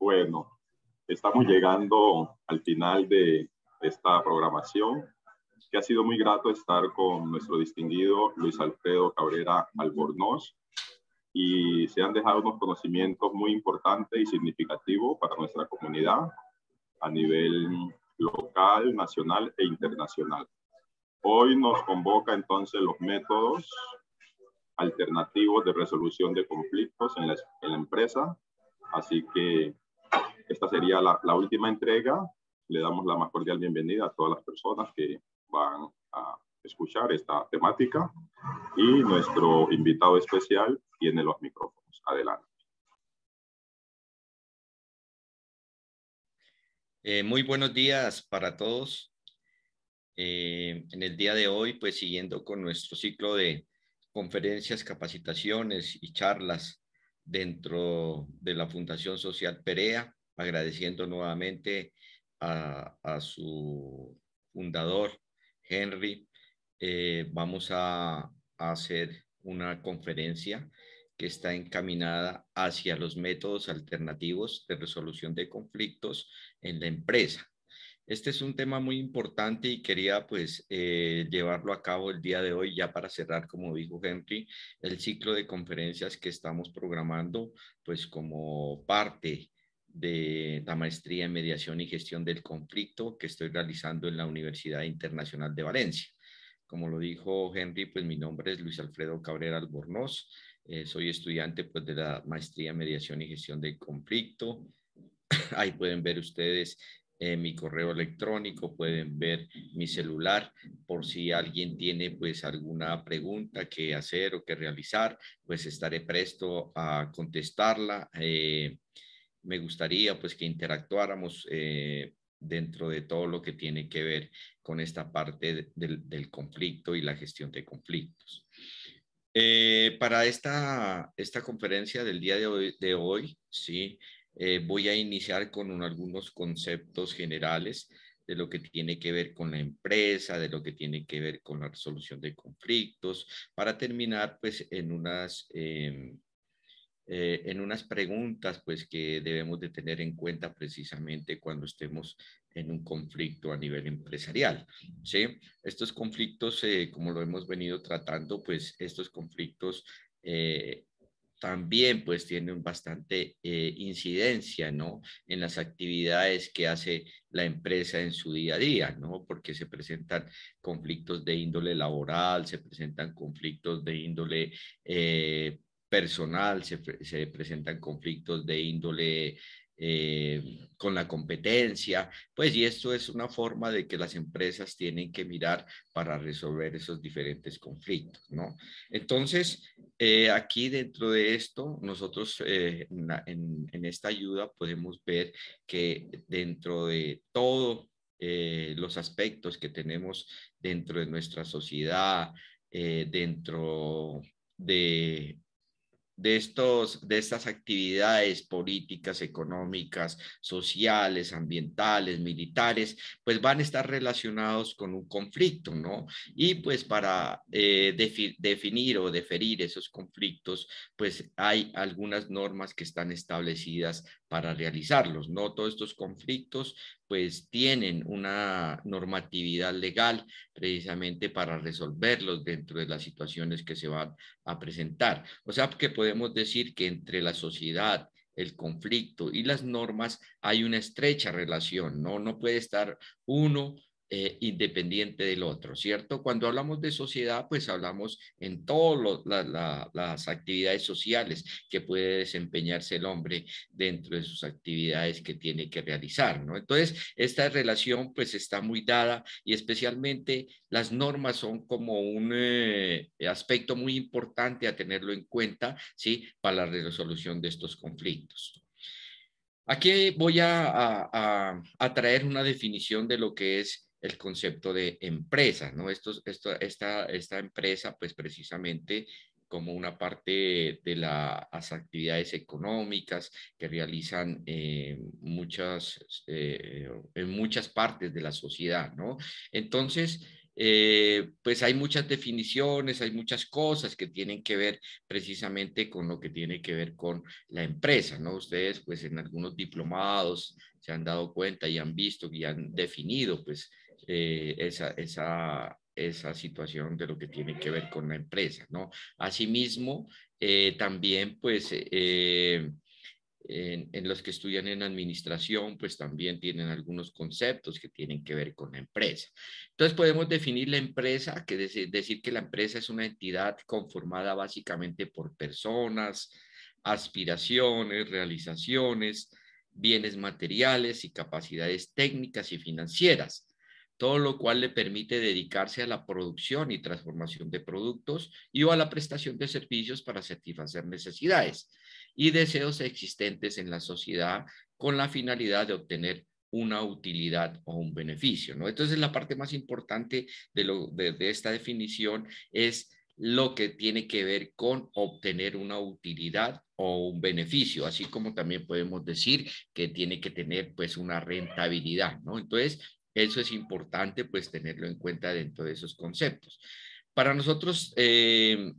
Bueno, estamos llegando al final de esta programación, que ha sido muy grato estar con nuestro distinguido Luis Alfredo Cabrera Albornoz, y se han dejado unos conocimientos muy importantes y significativos para nuestra comunidad a nivel local, nacional e internacional. Hoy nos convoca entonces los métodos alternativos de resolución de conflictos en la, empresa, así que esta sería la, última entrega. Le damos la más cordial bienvenida a todas las personas que van a escuchar esta temática y nuestro invitado especial tiene los micrófonos. Adelante. Eh, muy buenos días para todos. Eh, en el día de hoy, pues siguiendo con nuestro ciclo de conferencias, capacitaciones y charlas dentro de la Fundación Social Perea, agradeciendo nuevamente a, su fundador, Henry. Eh, vamos a hacer una conferencia que está encaminada hacia los métodos alternativos de resolución de conflictos en la empresa. Este es un tema muy importante y quería pues eh, llevarlo a cabo el día de hoy ya para cerrar, como dijo Henry, el ciclo de conferencias que estamos programando pues como parte de la maestría en mediación y gestión del conflicto que estoy realizando en la Universidad Internacional de Valencia. Como lo dijo Henry, pues mi nombre es Luis Alfredo Cabrera Albornoz, eh, soy estudiante pues de la maestría en mediación y gestión del conflicto. Ahí pueden ver ustedes eh, mi correo electrónico, pueden ver mi celular por si alguien tiene pues alguna pregunta que hacer o que realizar, pues estaré presto a contestarla. Eh, me gustaría pues que interactuáramos eh, dentro de todo lo que tiene que ver con esta parte del conflicto y la gestión de conflictos. para esta, esta conferencia del día de hoy ¿sí? Eh, voy a iniciar con algunos conceptos generales de lo que tiene que ver con la empresa, de lo que tiene que ver con la resolución de conflictos, para terminar pues en unas, eh, eh, en unas preguntas pues que debemos de tener en cuenta precisamente cuando estemos en un conflicto a nivel empresarial. ¿sí? Estos conflictos, como lo hemos venido tratando, pues estos conflictos también pues tiene bastante eh, incidencia, ¿no? En las actividades que hace la empresa en su día a día, ¿no? Porque se presentan conflictos de índole laboral, se presentan conflictos de índole eh, personal, se, presentan conflictos de índole eh, con la competencia, pues y esto es una forma de que las empresas tienen que mirar para resolver esos diferentes conflictos, ¿no? Entonces, eh, aquí dentro de esto, nosotros eh, en, esta ayuda podemos ver que dentro de todos los aspectos que tenemos dentro de nuestra sociedad, dentro de de, estos, de estas actividades políticas, económicas, sociales, ambientales, militares, pues van a estar relacionados con un conflicto, ¿no? Y pues para eh, definir o deferir esos conflictos, pues hay algunas normas que están establecidas para realizarlos, ¿no? Todos estos conflictos pues tienen una normatividad legal precisamente para resolverlos dentro de las situaciones que se van a presentar. O sea que podemos decir que entre la sociedad, el conflicto y las normas hay una estrecha relación, ¿no? No puede estar uno eh, independiente del otro, ¿cierto? Cuando hablamos de sociedad, pues hablamos en todas las actividades sociales que puede desempeñarse el hombre dentro de sus actividades que tiene que realizar, ¿no? Entonces, esta relación pues está muy dada y especialmente las normas son como un eh, aspecto muy importante a tenerlo en cuenta, ¿sí? Para la resolución de estos conflictos. Aquí voy a, a, traer una definición de lo que es el concepto de empresa, ¿no? Esto, esto, esta, esta empresa, pues precisamente como una parte de las actividades económicas que realizan eh, muchas, eh, en muchas partes de la sociedad, ¿no? Entonces, eh, pues hay muchas definiciones, hay muchas cosas que tienen que ver precisamente con lo que tiene que ver con la empresa, ¿no? Ustedes, pues en algunos diplomados se han dado cuenta y han visto y han definido, pues, eh, esa, situación de lo que tiene que ver con la empresa, ¿no? Asimismo, eh, también, pues, eh, en, los que estudian en administración, pues también tienen algunos conceptos que tienen que ver con la empresa. Entonces podemos definir la empresa, que decir que la empresa es una entidad conformada básicamente por personas, aspiraciones, realizaciones, bienes materiales y capacidades técnicas y financieras todo lo cual le permite dedicarse a la producción y transformación de productos y o a la prestación de servicios para satisfacer necesidades y deseos existentes en la sociedad con la finalidad de obtener una utilidad o un beneficio, ¿no? Entonces la parte más importante de, lo, de, esta definición es lo que tiene que ver con obtener una utilidad o un beneficio, así como también podemos decir que tiene que tener pues una rentabilidad, ¿no? Entonces, eso es importante, pues, tenerlo en cuenta dentro de esos conceptos. Para nosotros, eh,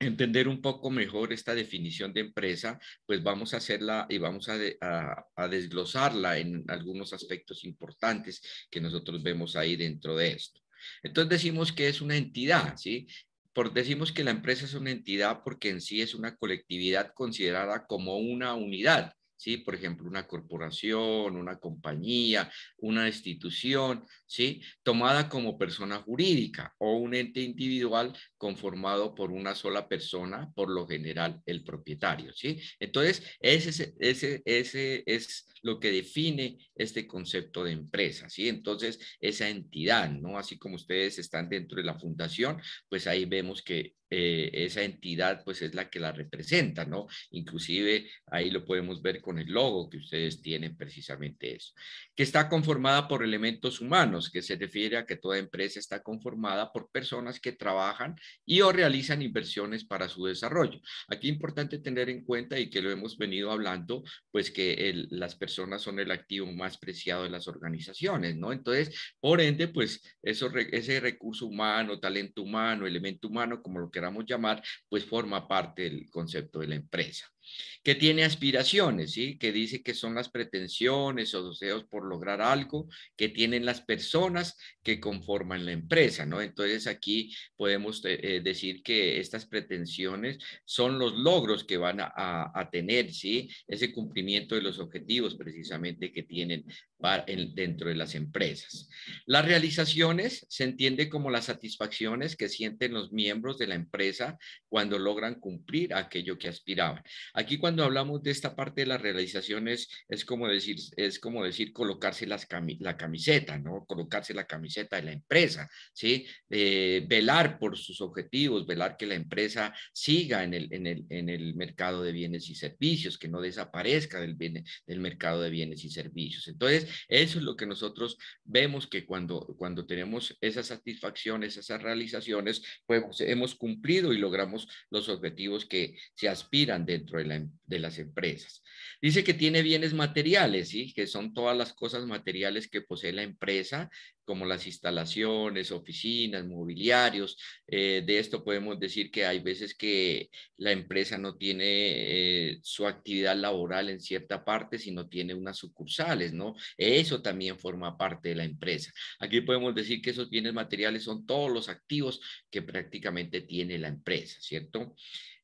entender un poco mejor esta definición de empresa, pues vamos a hacerla y vamos a, desglosarla en algunos aspectos importantes que nosotros vemos ahí dentro de esto. Entonces decimos que es una entidad, ¿sí? Por, decimos que la empresa es una entidad porque en sí es una colectividad considerada como una unidad ¿sí? Por ejemplo, una corporación, una compañía, una institución, ¿sí? Tomada como persona jurídica o un ente individual conformado por una sola persona, por lo general el propietario, ¿sí? Entonces, ese, ese, ese es lo que define este concepto de empresa, ¿sí? Entonces, esa entidad, ¿no? Así como ustedes están dentro de la fundación, pues ahí vemos que eh, esa entidad pues es la que la representa, ¿no? Inclusive ahí lo podemos ver con el logo que ustedes tienen precisamente eso, que está conformada por elementos humanos, que se refiere a que toda empresa está conformada por personas que trabajan y o realizan inversiones para su desarrollo. Aquí es importante tener en cuenta y que lo hemos venido hablando, pues que las personas son el activo más preciado de las organizaciones, ¿no? Entonces, por ende, pues eso, ese recurso humano, talento humano, elemento humano, como lo que queramos llamar, pues forma parte del concepto de la empresa que tiene aspiraciones, ¿sí? que dice que son las pretensiones o deseos por lograr algo que tienen las personas que conforman la empresa. ¿no? Entonces aquí podemos eh, eh, decir que estas pretensiones son los logros que van a, tener, ¿sí? ese cumplimiento de los objetivos precisamente que tienen dentro de las empresas. Las realizaciones se entiende como las satisfacciones que sienten los miembros de la empresa cuando logran cumplir aquello que aspiraban. Aquí cuando hablamos de esta parte de las realizaciones es como decir, es como decir colocarse las la camiseta, ¿no? Colocarse la camiseta de la empresa, ¿sí? Eh, velar por sus objetivos, velar que la empresa siga en el, en el, en el mercado de bienes y servicios, que no desaparezca del, bien, del mercado de bienes y servicios. Entonces, eso es lo que nosotros vemos que cuando, cuando tenemos esas satisfacciones, esas realizaciones, pues hemos cumplido y logramos los objetivos que se aspiran dentro de de, las empresas. Dice que tiene bienes materiales, ¿sí? que son todas las cosas materiales que posee la empresa, como las instalaciones, oficinas, mobiliarios. Eh, de esto podemos decir que hay veces que la empresa no tiene eh, su actividad laboral en cierta parte, sino tiene unas sucursales, ¿no? Eso también forma parte de la empresa. Aquí podemos decir que esos bienes materiales son todos los activos que prácticamente tiene la empresa, ¿cierto?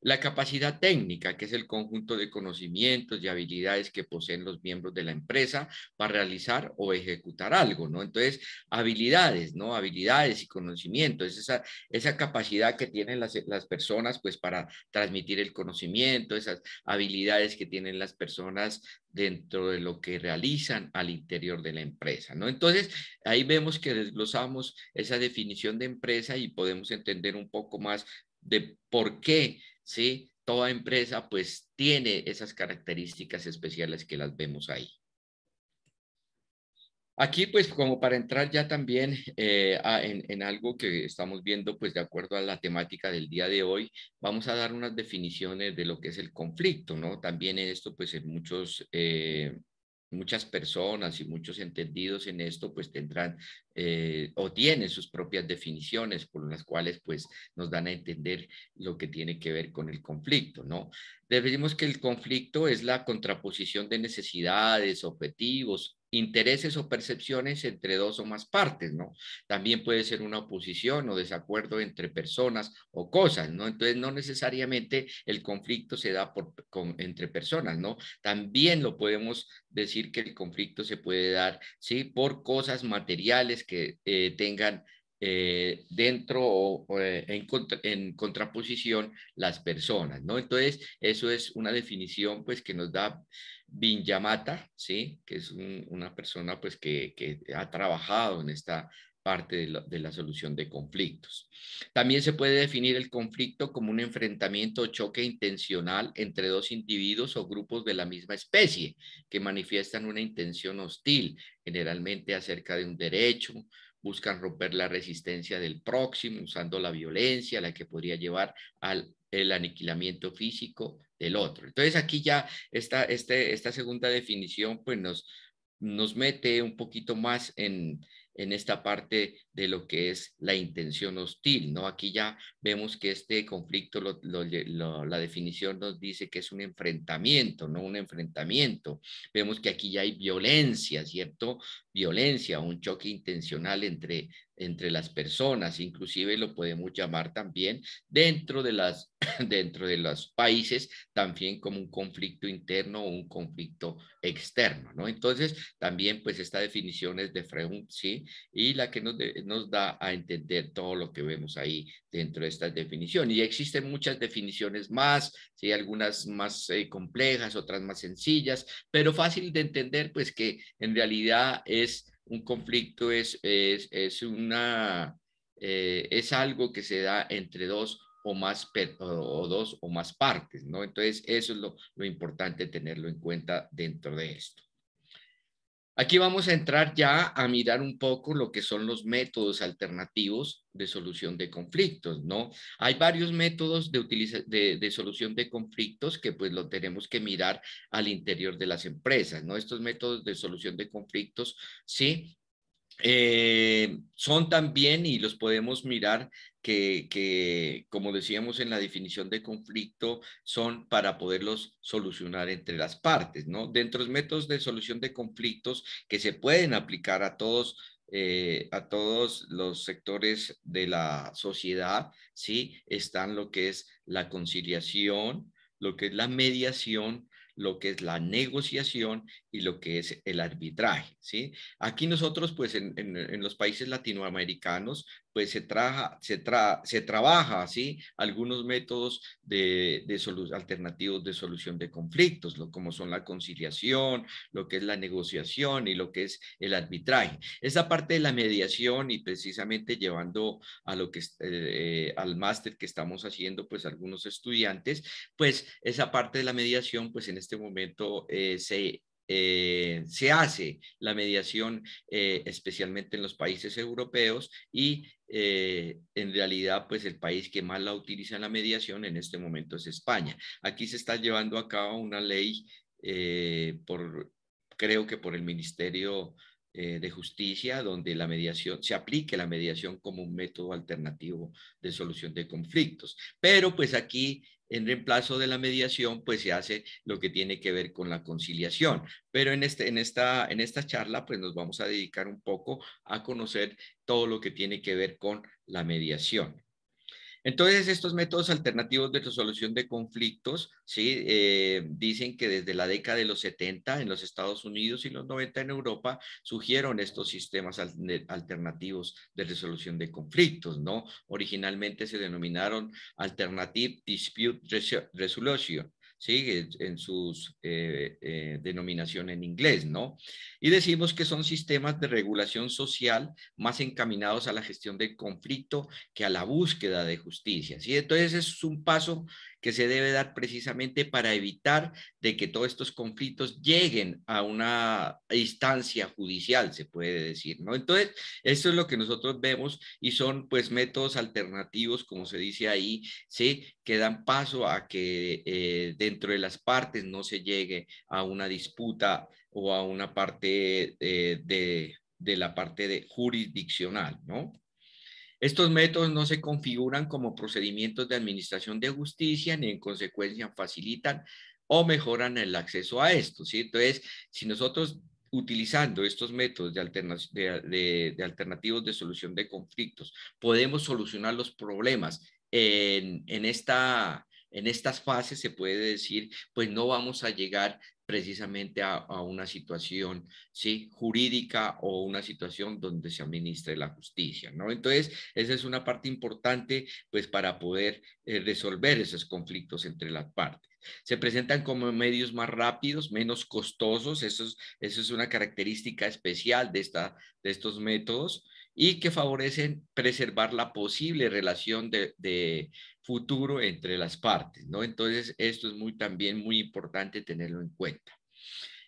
La capacidad técnica, que es el conjunto de conocimientos y habilidades que poseen los miembros de la empresa para realizar o ejecutar algo, ¿no? Entonces, habilidades, ¿no? Habilidades y conocimientos, esa, esa capacidad que tienen las, las, personas pues para transmitir el conocimiento, esas habilidades que tienen las personas dentro de lo que realizan al interior de la empresa, ¿no? Entonces, ahí vemos que desglosamos esa definición de empresa y podemos entender un poco más de por qué, ¿sí? Toda empresa pues tiene esas características especiales que las vemos ahí. Aquí, pues, como para entrar ya también eh, en, algo que estamos viendo, pues, de acuerdo a la temática del día de hoy, vamos a dar unas definiciones de lo que es el conflicto, ¿no? También en esto, pues, en muchos... Eh, muchas personas y muchos entendidos en esto pues tendrán eh, o tienen sus propias definiciones por las cuales pues nos dan a entender lo que tiene que ver con el conflicto, ¿no? Decimos que el conflicto es la contraposición de necesidades, objetivos intereses o percepciones entre dos o más partes, ¿no? También puede ser una oposición o desacuerdo entre personas o cosas, ¿no? Entonces, no necesariamente el conflicto se da por, entre personas, ¿no? También lo podemos decir que el conflicto se puede dar, ¿sí? Por cosas materiales que eh, tengan eh, dentro o, eh, en, en, contraposición las personas, ¿no? Entonces, eso es una definición, pues, que nos da Binyamata, ¿sí? que es una persona pues, que, ha trabajado en esta parte de la, solución de conflictos. También se puede definir el conflicto como un enfrentamiento o choque intencional entre dos individuos o grupos de la misma especie que manifiestan una intención hostil, generalmente acerca de un derecho, buscan romper la resistencia del próximo usando la violencia, la que podría llevar al aniquilamiento físico, del otro. Entonces aquí ya esta, este, esta segunda definición pues nos, nos mete un poquito más en, esta parte de lo que es la intención hostil, ¿no? Aquí ya vemos que este conflicto, la definición nos dice que es un enfrentamiento, ¿no? Un enfrentamiento. Vemos que aquí ya hay violencia, ¿cierto? Violencia, un choque intencional entre entre las personas, inclusive lo podemos llamar también dentro de, las, dentro de los países, también como un conflicto interno o un conflicto externo, ¿no? Entonces, también pues esta definición es de Freud, ¿sí? Y la que nos, da a entender todo lo que vemos ahí dentro de esta definición. Y existen muchas definiciones más, ¿sí? Algunas más eh, complejas, otras más sencillas, pero fácil de entender pues que en realidad es un conflicto es, es, es una, eh, es algo que se da entre dos o más o dos o más partes, ¿no? Entonces, eso es lo importante tenerlo en cuenta dentro de esto. Aquí vamos a entrar ya a mirar un poco lo que son los métodos alternativos de solución de conflictos, ¿no? Hay varios métodos de, solución de conflictos que pues lo tenemos que mirar al interior de las empresas, ¿no? Estos métodos de solución de conflictos, sí, eh, son también, y los podemos mirar, que, como decíamos en la definición de conflicto, son para poderlos solucionar entre las partes, ¿no? Dentro de los métodos de solución de conflictos que se pueden aplicar a todos. Eh, a todos los sectores de la sociedad, ¿sí? Están lo que es la conciliación, lo que es la mediación lo que es la negociación y lo que es el arbitraje. ¿sí? Aquí nosotros, pues en, en, en los países latinoamericanos, pues se, se, se trabaja así algunos métodos de, de solu alternativos de solución de conflictos, lo, como son la conciliación, lo que es la negociación y lo que es el arbitraje. Esa parte de la mediación y precisamente llevando a lo que eh, eh, al máster que estamos haciendo, pues algunos estudiantes, pues esa parte de la mediación, pues en este momento eh, se eh, se hace la mediación, eh, especialmente en los países europeos y eh, en realidad, pues el país que más la utiliza la mediación en este momento es España. Aquí se está llevando a cabo una ley por, creo que por el Ministerio de Justicia, donde la mediación, se aplique la mediación como un método alternativo de solución de conflictos. Pero pues aquí en reemplazo de la mediación, pues se hace lo que tiene que ver con la conciliación. Pero en, este, en, esta, en esta charla, pues nos vamos a dedicar un poco a conocer todo lo que tiene que ver con la mediación. Entonces, estos métodos alternativos de resolución de conflictos, ¿sí? Eh, dicen que desde la década de los 70 en los Estados Unidos y los 90 en Europa surgieron estos sistemas alternativos de resolución de conflictos, ¿no? Originalmente se denominaron Alternative Dispute Resolution, ¿sí? en sus eh, eh, denominación en inglés, ¿no? Y decimos que son sistemas de regulación social más encaminados a la gestión del conflicto que a la búsqueda de justicia, ¿sí? Entonces es un paso que se debe dar precisamente para evitar de que todos estos conflictos lleguen a una instancia judicial, se puede decir, ¿no? Entonces, eso es lo que nosotros vemos y son pues métodos alternativos, como se dice ahí, ¿sí? Que dan paso a que eh, dentro de las partes no se llegue a una disputa o a una parte eh, de, la parte de jurisdiccional, ¿no? Estos métodos no se configuran como procedimientos de administración de justicia ni en consecuencia facilitan o mejoran el acceso a esto. Entonces, si nosotros utilizando estos métodos de, alternativos de solución de conflictos, podemos solucionar los problemas en, esta, en estas fases, se puede decir, pues no vamos a llegar precisamente a, una situación ¿sí? jurídica o una situación donde se administre la justicia, ¿no? Entonces, esa es una parte importante, pues, para poder eh, resolver esos conflictos entre las partes. Se presentan como medios más rápidos, menos costosos, eso es, una característica especial de, esta, de estos métodos y que favorecen preservar la posible relación de, futuro entre las partes, ¿no? Entonces, esto es muy, también muy importante tenerlo en cuenta.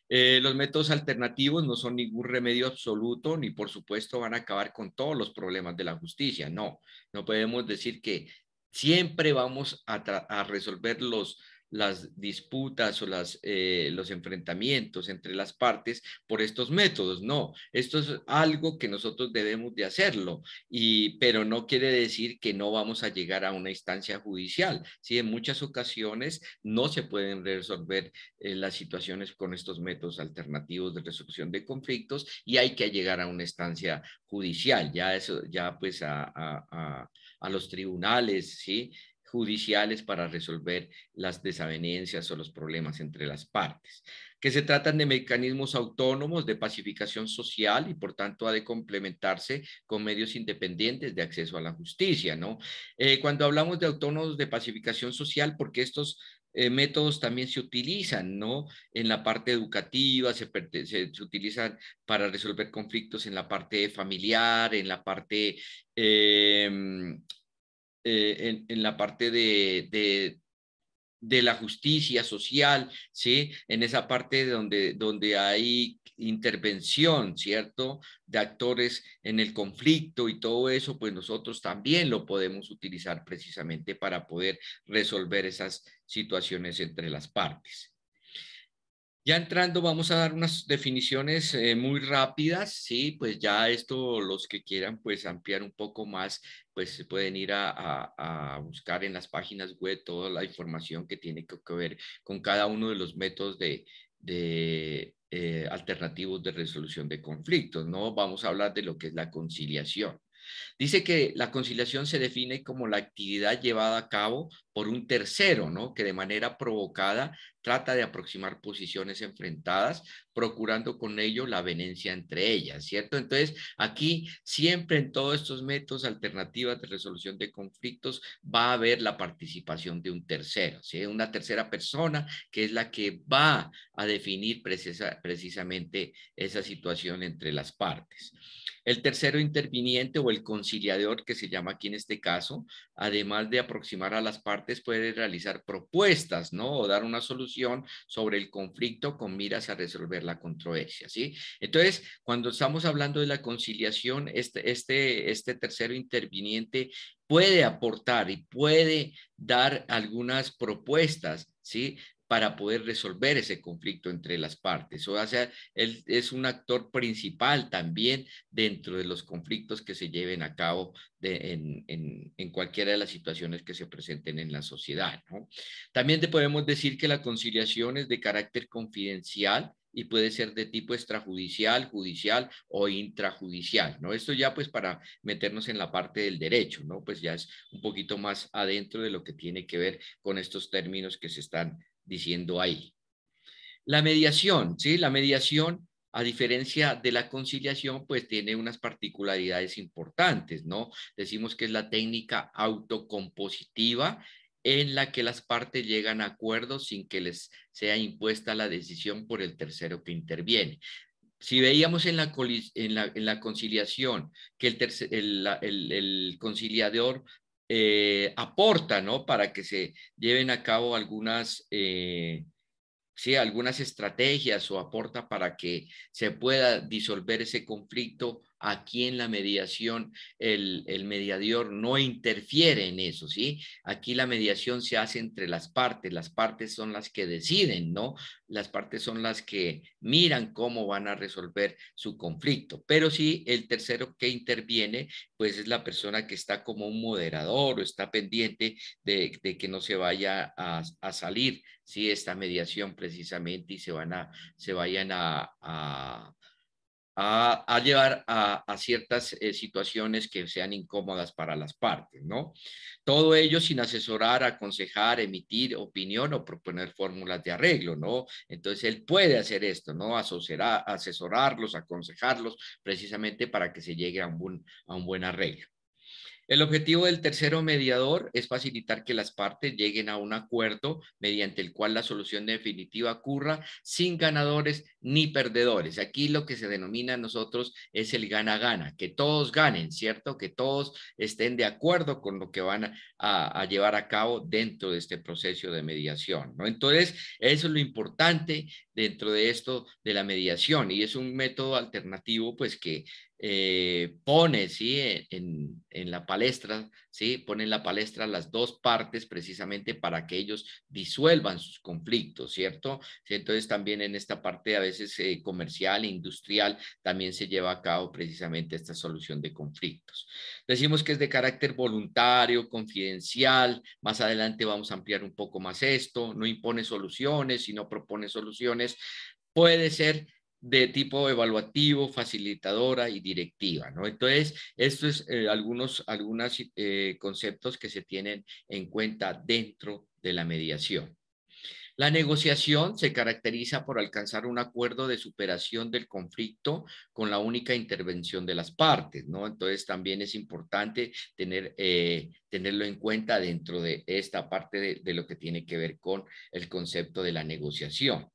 Eh, los métodos alternativos no son ningún remedio absoluto, ni por supuesto van a acabar con todos los problemas de la justicia, no, no podemos decir que siempre vamos a, a resolver los las disputas o las, eh, los enfrentamientos entre las partes por estos métodos. No, esto es algo que nosotros debemos de hacerlo, y, pero no quiere decir que no vamos a llegar a una instancia judicial. Sí, en muchas ocasiones no se pueden resolver eh, las situaciones con estos métodos alternativos de resolución de conflictos y hay que llegar a una instancia judicial, ya eso, ya pues a los tribunales, ¿sí? judiciales para resolver las desavenencias o los problemas entre las partes, que se tratan de mecanismos autónomos de pacificación social y por tanto ha de complementarse con medios independientes de acceso a la justicia, ¿no? Eh, cuando hablamos de autónomos de pacificación social, porque estos eh, métodos también se utilizan, ¿no? En la parte educativa, se, se, utilizan para resolver conflictos en la parte familiar, en la parte em, eh, en, la parte de, la justicia social, ¿sí? En esa parte donde, donde hay intervención, ¿cierto? De actores en el conflicto y todo eso, pues nosotros también lo podemos utilizar precisamente para poder resolver esas situaciones entre las partes. Ya entrando, vamos a dar unas definiciones eh, muy rápidas, ¿sí? Pues ya esto, los que quieran, pues ampliar un poco más, pues pueden ir a, buscar en las páginas web toda la información que tiene que, ver con cada uno de los métodos de, eh, alternativos de resolución de conflictos, ¿no? Vamos a hablar de lo que es la conciliación. Dice que la conciliación se define como la actividad llevada a cabo por un tercero, ¿no? Que de manera provocada trata de aproximar posiciones enfrentadas, procurando con ello la venencia entre ellas, ¿cierto? Entonces, aquí siempre en todos estos métodos alternativos de resolución de conflictos va a haber la participación de un tercero, ¿sí? Una tercera persona que es la que va a definir precisamente esa situación entre las partes. El tercero interviniente o el conciliador que se llama aquí en este caso, además de aproximar a las partes, puede realizar propuestas, ¿no? O dar una solución sobre el conflicto con miras a resolver la controversia, ¿sí? Entonces, cuando estamos hablando de la conciliación, este, este, este tercero interviniente puede aportar y puede dar algunas propuestas, ¿sí? para poder resolver ese conflicto entre las partes. O sea, él es un actor principal también dentro de los conflictos que se lleven a cabo en, cualquiera de las situaciones que se presenten en la sociedad. También te podemos decir que la conciliación es de carácter confidencial, y puede ser de tipo extrajudicial, judicial o intrajudicial, ¿no? Esto ya pues para meternos en la parte del derecho, ¿no? Pues ya es un poquito más adentro de lo que tiene que ver con estos términos que se están diciendo ahí. La mediación, ¿sí? La mediación, a diferencia de la conciliación, pues tiene unas particularidades importantes, ¿no? Decimos que es la técnica autocompositiva en la que las partes llegan a acuerdos sin que les sea impuesta la decisión por el tercero que interviene. Si veíamos en la, en la, conciliación que el conciliador eh, aporta, Para que se lleven a cabo algunas, eh, sí, algunas estrategias o aporta para que se pueda disolver ese conflicto Aquí en la mediación el, mediador no interfiere en eso, ¿sí? Aquí la mediación se hace entre las partes, las partes son las que deciden, ¿no? Las partes son las que miran cómo van a resolver su conflicto, pero sí el tercero que interviene, pues es la persona que está como un moderador o está pendiente de, que no se vaya a, salir si sí, esta mediación precisamente y se van a se vayan a, a, llevar a, ciertas eh, situaciones que sean incómodas para las partes, ¿no? Todo ello sin asesorar, aconsejar, emitir opinión o proponer fórmulas de arreglo, ¿no? Entonces él puede hacer esto, ¿no? asesorarlos, aconsejarlos, precisamente para que se llegue a un, a un buen arreglo. El objetivo del tercero mediador es facilitar que las partes lleguen a un acuerdo mediante el cual la solución definitiva ocurra sin ganadores ni perdedores. Aquí lo que se denomina nosotros es el gana-gana, que todos ganen, ¿cierto? Que todos estén de acuerdo con lo que van a, llevar a cabo dentro de este proceso de mediación, ¿no? Entonces, eso es lo importante dentro de esto de la mediación y es un método alternativo, pues que eh, pone ¿sí? E, en, la palestra, ¿sí? pone en la palestra las dos partes precisamente para que ellos disuelvan sus conflictos, ¿cierto? Entonces también en esta parte a veces eh, comercial e industrial también se lleva a cabo precisamente esta solución de conflictos. Decimos que es de carácter voluntario, confidencial, más adelante vamos a ampliar un poco más esto, no impone soluciones, sino propone soluciones, puede ser de tipo evaluativo, facilitadora y directiva, ¿no? Entonces, estos es eh, algunos eh, conceptos que se tienen en cuenta dentro de la mediación. La negociación se caracteriza por alcanzar un acuerdo de superación del conflicto con la única intervención de las partes, ¿no? Entonces también es importante tener, eh, tenerlo en cuenta dentro de esta parte de lo que tiene que ver con el concepto de la negociación.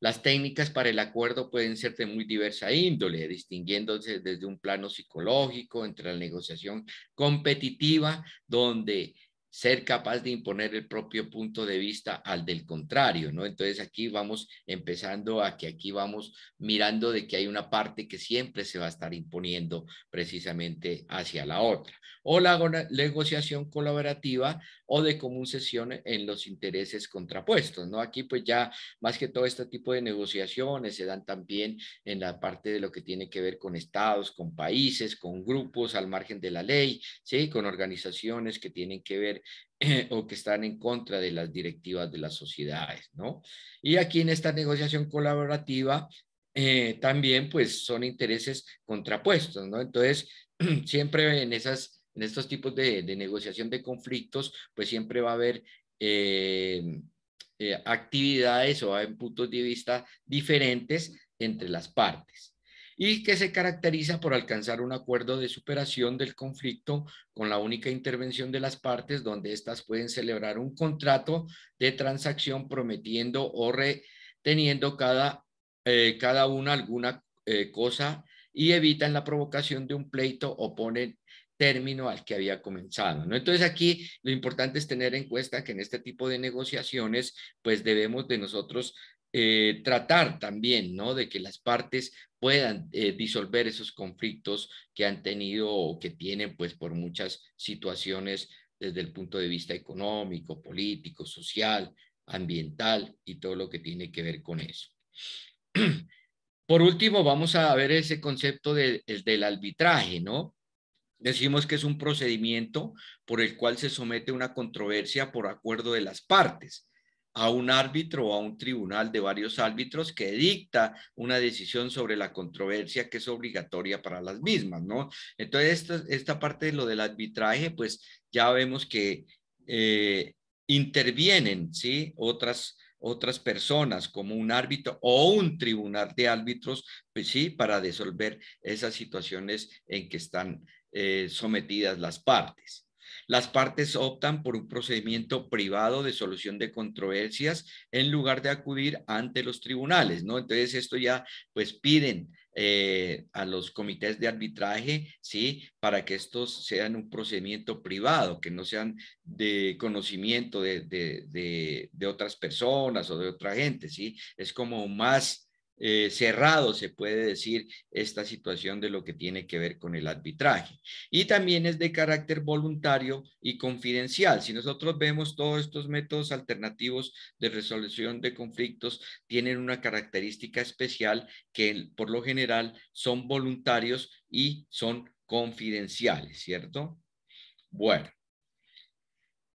Las técnicas para el acuerdo pueden ser de muy diversa índole, distinguiéndose desde un plano psicológico, entre la negociación competitiva, donde ser capaz de imponer el propio punto de vista al del contrario, ¿no? Entonces aquí vamos empezando a que aquí vamos mirando de que hay una parte que siempre se va a estar imponiendo precisamente hacia la otra. O la negociación colaborativa o de común sesión en los intereses contrapuestos, ¿no? Aquí pues ya más que todo este tipo de negociaciones se dan también en la parte de lo que tiene que ver con estados, con países, con grupos al margen de la ley, ¿sí? Con organizaciones que tienen que ver eh, o que están en contra de las directivas de las sociedades, ¿no? Y aquí en esta negociación colaborativa eh, también pues son intereses contrapuestos, ¿no? Entonces, siempre en esas... En estos tipos de, negociación de conflictos, pues siempre va a haber eh, actividades o en puntos de vista diferentes entre las partes y que se caracteriza por alcanzar un acuerdo de superación del conflicto con la única intervención de las partes donde éstas pueden celebrar un contrato de transacción prometiendo o reteniendo cada, eh, cada una alguna eh, cosa y evitan la provocación de un pleito o ponen término al que había comenzado. ¿no? Entonces aquí lo importante es tener en cuenta que en este tipo de negociaciones, pues debemos de nosotros eh, tratar también, ¿no? De que las partes puedan eh, disolver esos conflictos que han tenido o que tienen, pues, por muchas situaciones desde el punto de vista económico, político, social, ambiental y todo lo que tiene que ver con eso. Por último, vamos a ver ese concepto del arbitraje, ¿no? Decimos que es un procedimiento por el cual se somete una controversia por acuerdo de las partes a un árbitro o a un tribunal de varios árbitros que dicta una decisión sobre la controversia que es obligatoria para las mismas, ¿no? Entonces, esta, esta parte de lo del arbitraje, pues ya vemos que eh, intervienen, ¿sí? Otras, otras personas como un árbitro o un tribunal de árbitros, pues sí, para resolver esas situaciones en que están eh, sometidas las partes. Las partes optan por un procedimiento privado de solución de controversias en lugar de acudir ante los tribunales, ¿no? Entonces esto ya pues piden eh, a los comités de arbitraje, ¿sí? Para que estos sean un procedimiento privado, que no sean de conocimiento de otras personas o de otra gente, ¿sí? Es como más eh, cerrado, se puede decir, esta situación de lo que tiene que ver con el arbitraje. Y también es de carácter voluntario y confidencial. Si nosotros vemos todos estos métodos alternativos de resolución de conflictos, tienen una característica especial que por lo general son voluntarios y son confidenciales, ¿cierto? Bueno.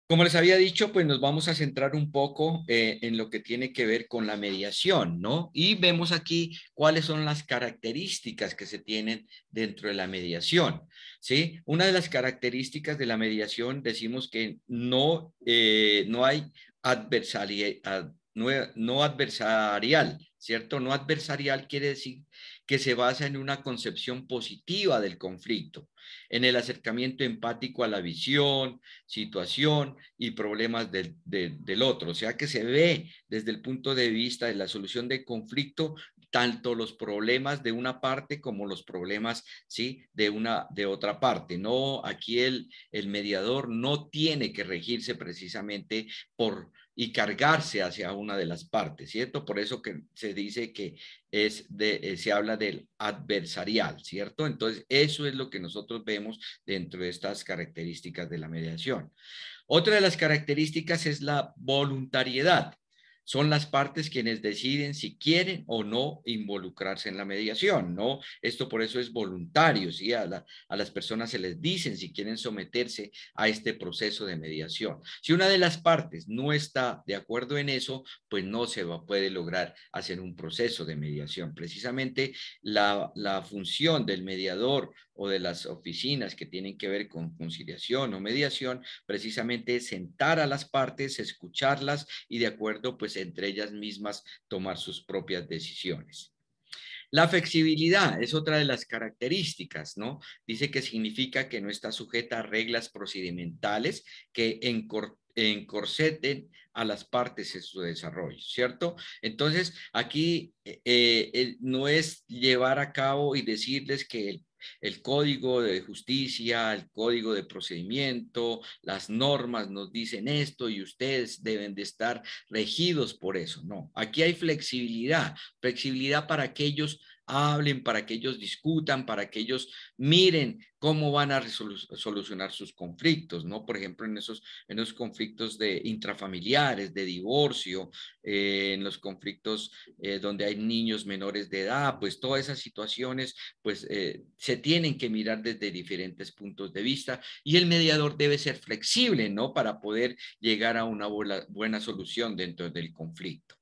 Como les había dicho, pues nos vamos a centrar un poco eh, en lo que tiene que ver con la mediación, ¿no? Y vemos aquí cuáles son las características que se tienen dentro de la mediación, ¿sí? Una de las características de la mediación decimos que no, eh, no hay adversarial, no adversarial, ¿cierto? No adversarial quiere decir que se basa en una concepción positiva del conflicto, en el acercamiento empático a la visión, situación y problemas del, otro. O sea que se ve desde el punto de vista de la solución de conflicto tanto los problemas de una parte como los problemas ¿sí? de, una, de otra parte. No, aquí el, el mediador no tiene que regirse precisamente por y cargarse hacia una de las partes, ¿cierto? Por eso que se dice que es de, eh, se habla del adversarial, ¿cierto? Entonces, eso es lo que nosotros vemos dentro de estas características de la mediación. Otra de las características es la voluntariedad son las partes quienes deciden si quieren o no involucrarse en la mediación, ¿no? Esto por eso es voluntario, ¿sí? A, las personas se les dicen si quieren someterse a este proceso de mediación. Si una de las partes no está de acuerdo en eso, pues no se va, puede lograr hacer un proceso de mediación. Precisamente la, la función del mediador o de las oficinas que tienen que ver con conciliación o mediación, precisamente sentar a las partes, escucharlas y de acuerdo, pues entre ellas mismas tomar sus propias decisiones. La flexibilidad es otra de las características, ¿no? Dice que significa que no está sujeta a reglas procedimentales que en encorseten a las partes en su desarrollo, ¿cierto? Entonces, aquí eh, eh, no es llevar a cabo y decirles que el el código de justicia, el código de procedimiento, las normas nos dicen esto y ustedes deben de estar regidos por eso. No, aquí hay flexibilidad, flexibilidad para aquellos hablen, para que ellos discutan, para que ellos miren cómo van a solucionar sus conflictos, ¿no? Por ejemplo, en esos, en los conflictos de intrafamiliares, de divorcio, eh, en los conflictos eh, donde hay niños menores de edad, pues todas esas situaciones, pues eh, se tienen que mirar desde diferentes puntos de vista y el mediador debe ser flexible, ¿no? Para poder llegar a una buena solución dentro del conflicto.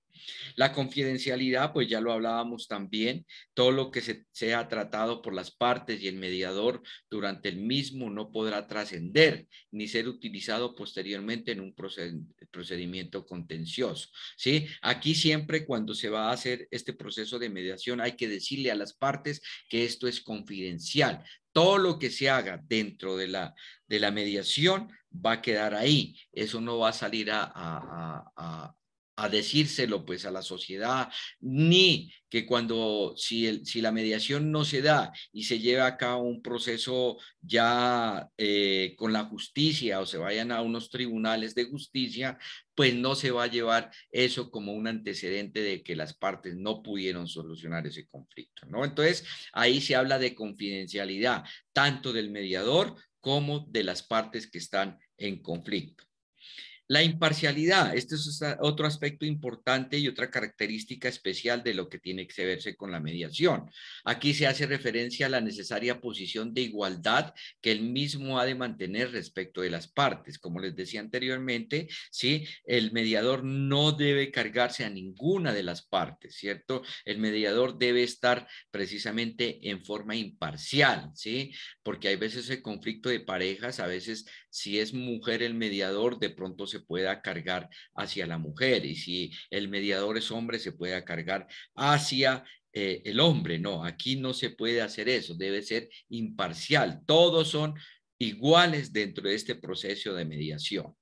La confidencialidad, pues ya lo hablábamos también, todo lo que se sea tratado por las partes y el mediador durante el mismo no podrá trascender ni ser utilizado posteriormente en un procedimiento contencioso. ¿sí? Aquí siempre cuando se va a hacer este proceso de mediación hay que decirle a las partes que esto es confidencial. Todo lo que se haga dentro de la, mediación va a quedar ahí. Eso no va a salir a, a decírselo pues a la sociedad, ni que cuando si, el, si la mediación no se da y se lleva a cabo un proceso ya eh, con la justicia o se vayan a unos tribunales de justicia, pues no se va a llevar eso como un antecedente de que las partes no pudieron solucionar ese conflicto, ¿no? Entonces, ahí se habla de confidencialidad, tanto del mediador como de las partes que están en conflicto. La imparcialidad, este es otro aspecto importante y otra característica especial de lo que tiene que verse con la mediación. Aquí se hace referencia a la necesaria posición de igualdad que el mismo ha de mantener respecto de las partes. Como les decía anteriormente, ¿sí? el mediador no debe cargarse a ninguna de las partes, ¿cierto? El mediador debe estar precisamente en forma imparcial, ¿sí? porque hay veces el conflicto de parejas, a veces si es mujer el mediador, de pronto se pueda cargar hacia la mujer y si el mediador es hombre, se puede cargar hacia eh, el hombre. No, aquí no se puede hacer eso, debe ser imparcial. Todos son iguales dentro de este proceso de mediación.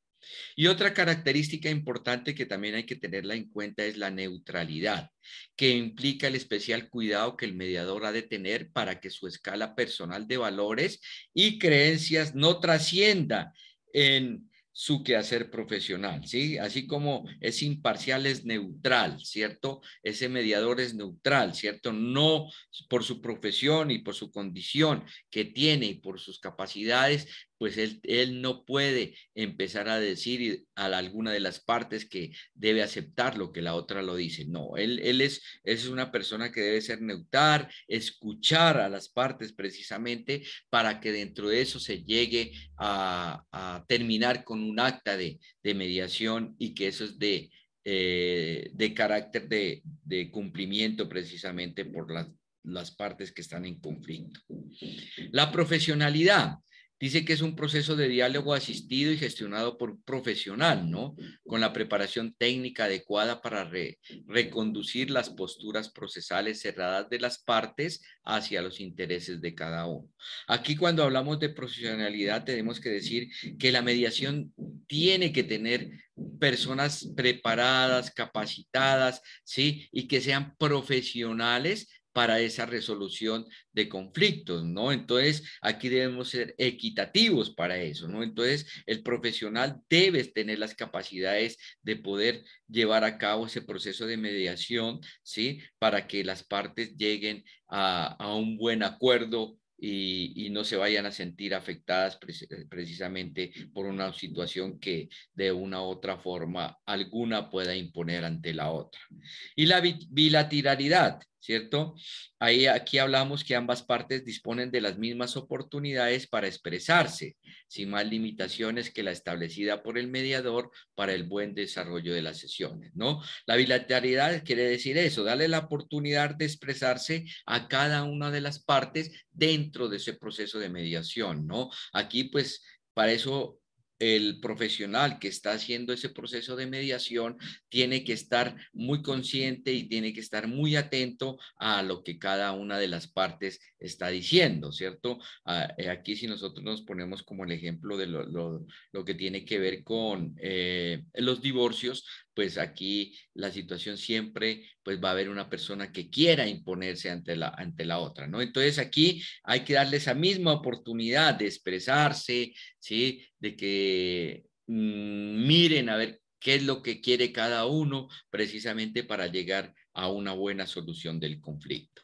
Y otra característica importante que también hay que tenerla en cuenta es la neutralidad, que implica el especial cuidado que el mediador ha de tener para que su escala personal de valores y creencias no trascienda en su quehacer profesional, ¿sí? Así como es imparcial, es neutral, ¿cierto? Ese mediador es neutral, ¿cierto? No por su profesión y por su condición que tiene y por sus capacidades, pues él, no puede empezar a decir a alguna de las partes que debe aceptar lo que la otra lo dice. No, él, es, es una persona que debe ser neutral, escuchar a las partes precisamente para que dentro de eso se llegue a, terminar con un acta de, mediación y que eso es de, eh, de carácter de, cumplimiento precisamente por las las partes que están en conflicto. La profesionalidad Dice que es un proceso de diálogo asistido y gestionado por un profesional, ¿no? Con la preparación técnica adecuada para reconducir las posturas procesales cerradas de las partes hacia los intereses de cada uno. Aquí cuando hablamos de profesionalidad tenemos que decir que la mediación tiene que tener personas preparadas, capacitadas, ¿sí? Y que sean profesionales para esa resolución de conflictos, ¿no? Entonces, aquí debemos ser equitativos para eso, ¿no? Entonces, el profesional debe tener las capacidades de poder llevar a cabo ese proceso de mediación, ¿sí? Para que las partes lleguen a, un buen acuerdo y, no se vayan a sentir afectadas precisamente por una situación que de una u otra forma alguna pueda imponer ante la otra. Y la bilateralidad, ¿cierto? Ahí, aquí hablamos que ambas partes disponen de las mismas oportunidades para expresarse, sin más limitaciones que la establecida por el mediador para el buen desarrollo de las sesiones, ¿no? La bilateralidad quiere decir eso, darle la oportunidad de expresarse a cada una de las partes dentro de ese proceso de mediación, ¿no? Aquí, pues, para eso el profesional que está haciendo ese proceso de mediación tiene que estar muy consciente y tiene que estar muy atento a lo que cada una de las partes está diciendo, ¿cierto? Ah, eh, aquí si nosotros nos ponemos como el ejemplo de lo, que tiene que ver con eh, los divorcios, pues aquí la situación siempre, pues va a haber una persona que quiera imponerse ante la, ante la otra, ¿no? Entonces aquí hay que darle esa misma oportunidad de expresarse, ¿sí? De que mm, miren a ver qué es lo que quiere cada uno precisamente para llegar a una buena solución del conflicto.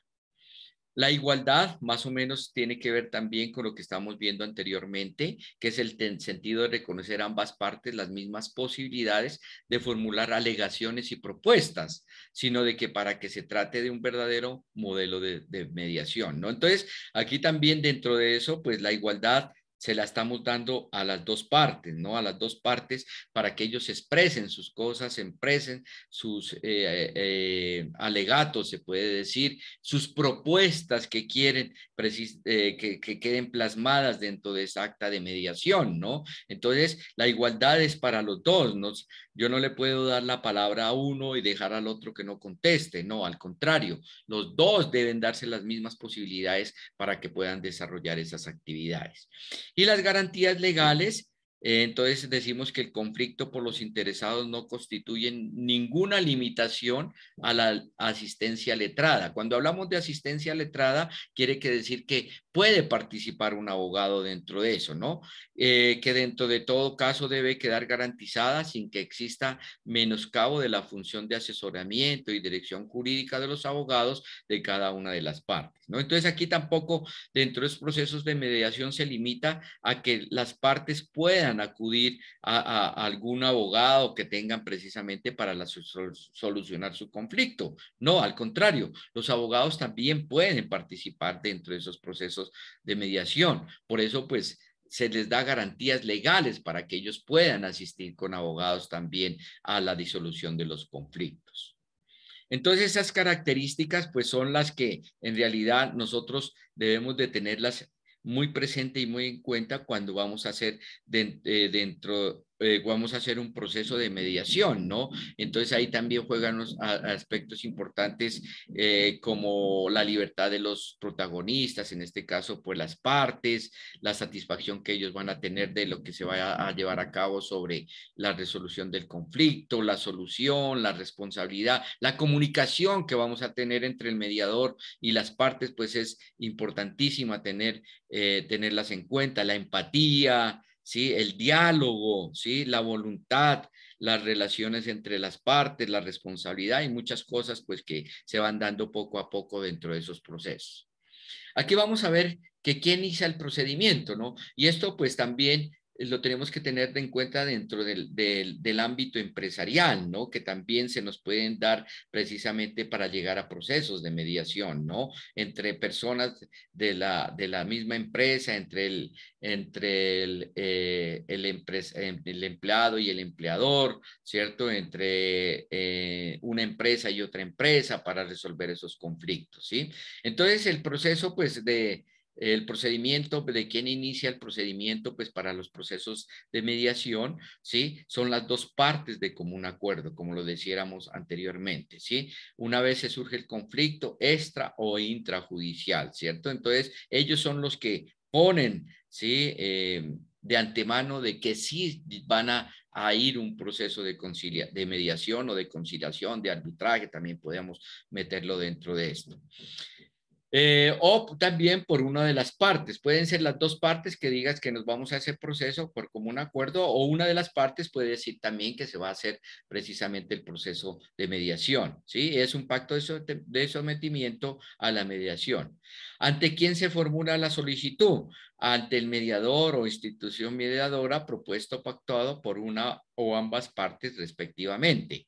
La igualdad más o menos tiene que ver también con lo que estamos viendo anteriormente, que es el sentido de reconocer ambas partes las mismas posibilidades de formular alegaciones y propuestas, sino de que para que se trate de un verdadero modelo de, de mediación, ¿no? Entonces, aquí también dentro de eso, pues la igualdad se la estamos dando a las dos partes, ¿no? A las dos partes para que ellos expresen sus cosas, expresen sus eh, eh, alegatos, se puede decir, sus propuestas que quieren eh, que, que, queden plasmadas dentro de esa acta de mediación, ¿no? Entonces, la igualdad es para los dos, ¿no? Yo no le puedo dar la palabra a uno y dejar al otro que no conteste, no, al contrario, los dos deben darse las mismas posibilidades para que puedan desarrollar esas actividades. Y las garantías legales, eh, entonces decimos que el conflicto por los interesados no constituye ninguna limitación a la asistencia letrada. Cuando hablamos de asistencia letrada, quiere decir que puede participar un abogado dentro de eso, ¿no? Eh, que dentro de todo caso debe quedar garantizada sin que exista menoscabo de la función de asesoramiento y dirección jurídica de los abogados de cada una de las partes, ¿no? Entonces aquí tampoco dentro de los procesos de mediación se limita a que las partes puedan acudir a, algún abogado que tengan precisamente para solucionar su conflicto, no, al contrario, los abogados también pueden participar dentro de esos procesos de mediación. Por eso, pues, se les da garantías legales para que ellos puedan asistir con abogados también a la disolución de los conflictos. Entonces, esas características, pues, son las que en realidad nosotros debemos de tenerlas muy presente y muy en cuenta cuando vamos a hacer de, eh, dentro eh, vamos a hacer un proceso de mediación, ¿no? Entonces ahí también juegan los aspectos importantes eh, como la libertad de los protagonistas, en este caso, pues las partes, la satisfacción que ellos van a tener de lo que se va a llevar a cabo sobre la resolución del conflicto, la solución, la responsabilidad, la comunicación que vamos a tener entre el mediador y las partes, pues es importantísima tener, eh, tenerlas en cuenta, la empatía, ¿sí? El diálogo, ¿sí? La voluntad, las relaciones entre las partes, la responsabilidad y muchas cosas pues que se van dando poco a poco dentro de esos procesos. Aquí vamos a ver que quién inicia el procedimiento, ¿no? Y esto pues también eh, lo tenemos que tener en cuenta dentro del, del, ámbito empresarial, ¿no? Que también se nos pueden dar precisamente para llegar a procesos de mediación, ¿no? Entre personas de la, de la misma empresa, entre, el, entre el, eh, em, el, empleado y el empleador, ¿cierto? Entre eh, una empresa y otra empresa para resolver esos conflictos, ¿sí? Entonces, el proceso, pues, de el procedimiento, pues, de quién inicia el procedimiento, pues para los procesos de mediación, ¿sí? Son las dos partes de común acuerdo, como lo decíamos anteriormente, ¿sí? Una vez se surge el conflicto extra o intrajudicial, ¿cierto? Entonces, ellos son los que ponen, ¿sí? Eh, de antemano de que sí van a, a ir un proceso de, concilia, de mediación o de conciliación, de arbitraje, también podemos meterlo dentro de esto. Eh, o también por una de las partes. Pueden ser las dos partes que digas que nos vamos a hacer proceso por común acuerdo o una de las partes puede decir también que se va a hacer precisamente el proceso de mediación. ¿sí? Es un pacto de sometimiento a la mediación. ¿Ante quién se formula la solicitud? ante el mediador o institución mediadora propuesto o pactado por una o ambas partes respectivamente.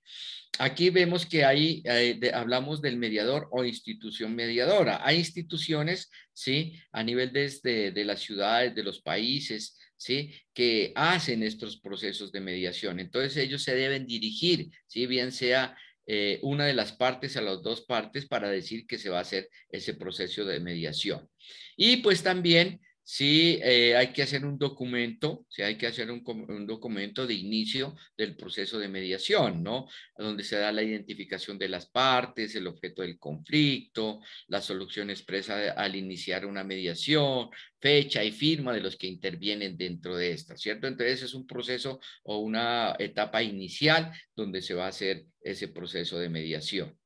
Aquí vemos que hay, eh, hablamos del mediador o institución mediadora. Hay instituciones, ¿sí? A nivel desde de las ciudades, de los países, ¿sí? Que hacen estos procesos de mediación. Entonces ellos se deben dirigir, ¿sí? Bien sea eh, una de las partes a las dos partes para decir que se va a hacer ese proceso de mediación. Y pues también Sí, eh, hay que hacer un documento, sí, hay que hacer un, documento de inicio del proceso de mediación, ¿no? Donde se da la identificación de las partes, el objeto del conflicto, la solución expresa al iniciar una mediación, fecha y firma de los que intervienen dentro de esta, ¿cierto? Entonces es un proceso o una etapa inicial donde se va a hacer ese proceso de mediación.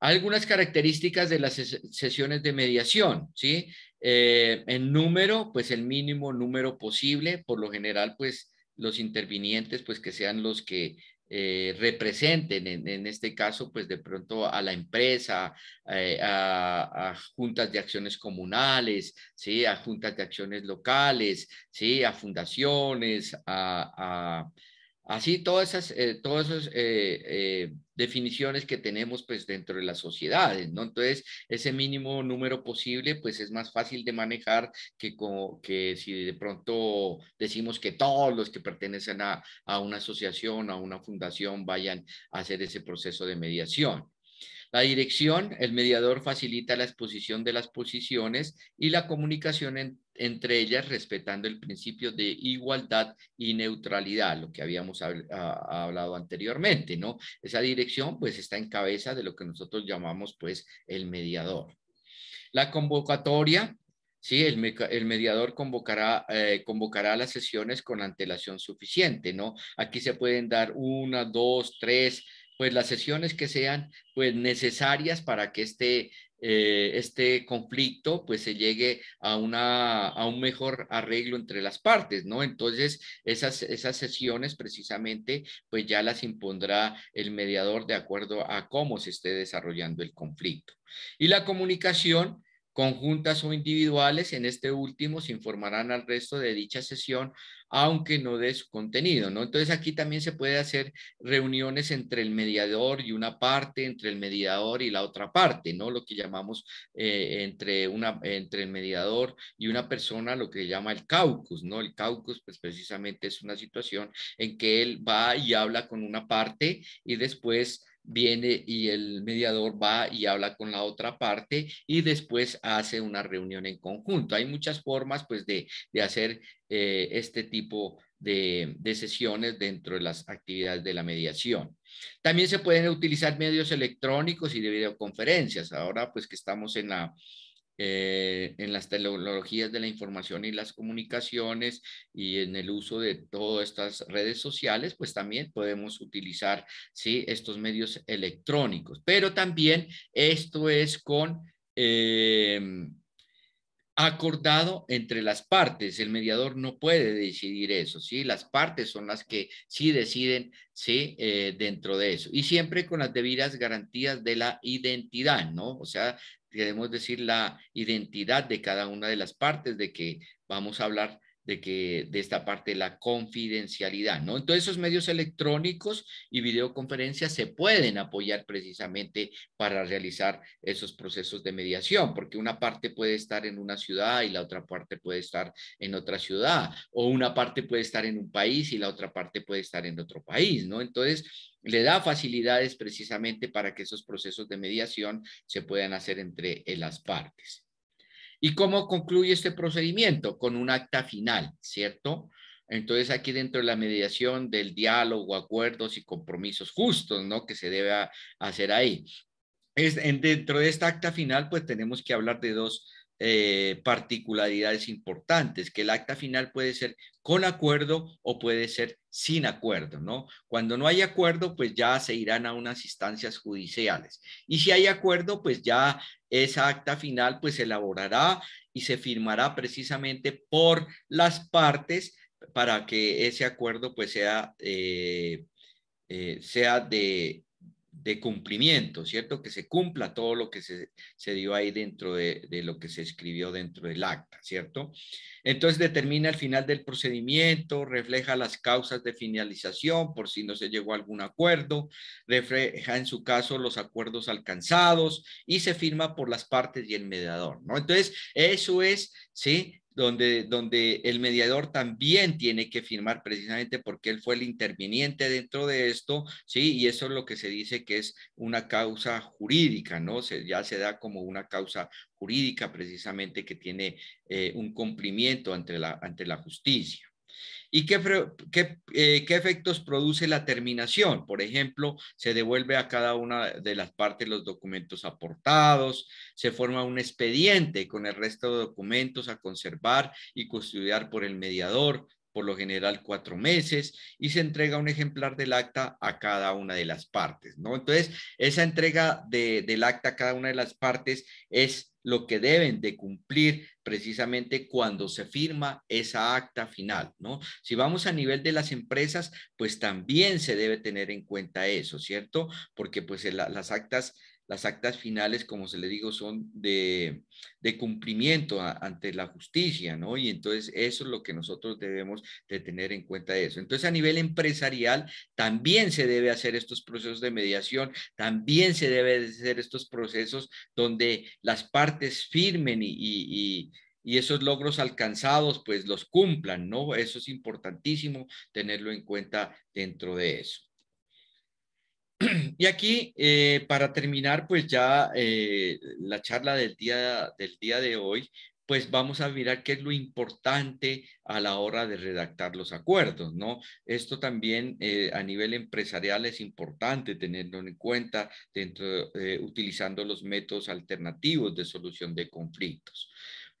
Algunas características de las sesiones de mediación, ¿sí? Eh, en número, pues el mínimo número posible, por lo general, pues los intervinientes, pues que sean los que eh, representen, en, este caso, pues de pronto a la empresa, eh, a, juntas de acciones comunales, ¿sí? a juntas de acciones locales, ¿sí? a fundaciones, a Así todas esas, eh, todas esas eh, eh, definiciones que tenemos pues dentro de las sociedades, ¿no? Entonces, ese mínimo número posible pues es más fácil de manejar que, como, que si de pronto decimos que todos los que pertenecen a, una asociación, a una fundación vayan a hacer ese proceso de mediación. La dirección, el mediador facilita la exposición de las posiciones y la comunicación entre entre ellas respetando el principio de igualdad y neutralidad, lo que habíamos ah, hablado anteriormente, ¿no? Esa dirección pues está en cabeza de lo que nosotros llamamos pues el mediador. La convocatoria Sí, el, mediador convocará, eh, convocará las sesiones con antelación suficiente, ¿no? Aquí se pueden dar una, dos, tres, pues las sesiones que sean pues necesarias para que este eh, este conflicto pues se llegue a, una, a un mejor arreglo entre las partes, ¿no? Entonces, esas, esas sesiones precisamente pues ya las impondrá el mediador de acuerdo a cómo se esté desarrollando el conflicto. Y la comunicación conjuntas o individuales, en este último se informarán al resto de dicha sesión, aunque no de su contenido, ¿no? Entonces aquí también se puede hacer reuniones entre el mediador y una parte, entre el mediador y la otra parte, ¿no? Lo que llamamos eh, entre, una, entre el mediador y una persona, lo que se llama el caucus, ¿no? El caucus, pues precisamente es una situación en que él va y habla con una parte y después viene y el mediador va y habla con la otra parte y después hace una reunión en conjunto. Hay muchas formas pues de, de hacer eh, este tipo de, de, sesiones dentro de las actividades de la mediación. También se pueden utilizar medios electrónicos y de videoconferencias. Ahora pues que estamos en la eh, en las tecnologías de la información y las comunicaciones y en el uso de todas estas redes sociales, pues también podemos utilizar ¿sí? estos medios electrónicos. Pero también esto es con... Em, acordado entre las partes. El mediador no puede decidir eso, ¿sí? Las partes son las que sí deciden, ¿sí? Eh, dentro de eso. Y siempre con las debidas garantías de la identidad, ¿no? O sea, queremos decir la identidad de cada una de las partes de que vamos a hablar de que de esta parte la confidencialidad, ¿no? Entonces esos medios electrónicos y videoconferencias se pueden apoyar precisamente para realizar esos procesos de mediación, porque una parte puede estar en una ciudad y la otra parte puede estar en otra ciudad, o una parte puede estar en un país y la otra parte puede estar en otro país, ¿no? Entonces le da facilidades precisamente para que esos procesos de mediación se puedan hacer entre las partes. ¿Y cómo concluye este procedimiento? Con un acta final, ¿cierto? Entonces aquí dentro de la mediación del diálogo, acuerdos y compromisos justos, ¿no? Que se debe hacer ahí. Es, en, dentro de esta acta final, pues tenemos que hablar de dos eh, particularidades importantes, que el acta final puede ser con acuerdo o puede ser sin acuerdo, ¿no? Cuando no hay acuerdo, pues ya se irán a unas instancias judiciales. Y si hay acuerdo, pues ya esa acta final pues se elaborará y se firmará precisamente por las partes para que ese acuerdo pues sea, eh, eh, sea de de cumplimiento, ¿cierto? Que se cumpla todo lo que se, se dio ahí dentro de, de, lo que se escribió dentro del acta, ¿cierto? Entonces determina el final del procedimiento, refleja las causas de finalización por si no se llegó a algún acuerdo, refleja en su caso los acuerdos alcanzados y se firma por las partes y el mediador, ¿no? Entonces, eso es, ¿sí? donde, donde el mediador también tiene que firmar precisamente porque él fue el interviniente dentro de esto, ¿sí? Y eso es lo que se dice que es una causa jurídica, ¿no? ya se da como una causa jurídica precisamente que tiene eh, un cumplimiento la, ante la justicia. ¿Y eh, qué, efectos produce la terminación? Por ejemplo, se devuelve a cada una de las partes los documentos aportados, se forma un expediente con el resto de documentos a conservar y custodiar por el mediador, por lo general cuatro meses, y se entrega un ejemplar del acta a cada una de las partes, ¿no? Entonces, esa entrega de, del acta a cada una de las partes es lo que deben de cumplir precisamente cuando se firma esa acta final, ¿no? Si vamos a nivel de las empresas, pues también se debe tener en cuenta eso, ¿cierto? Porque pues las actas las actas finales, como se le digo, son de, cumplimiento ante la justicia, ¿no? Y entonces eso es lo que nosotros debemos de tener en cuenta eso. Entonces a nivel empresarial también se debe hacer estos procesos de mediación, también se debe hacer estos procesos donde las partes firmen y esos logros alcanzados pues los cumplan, ¿no? Eso es importantísimo tenerlo en cuenta dentro de eso. y aquí, eh, para terminar, pues ya eh, la charla del día, del día de hoy, pues vamos a mirar qué es lo importante a la hora de redactar los acuerdos, ¿no? Esto también eh, a nivel empresarial es importante tenerlo en cuenta dentro, utilizando los métodos alternativos de solución de conflictos.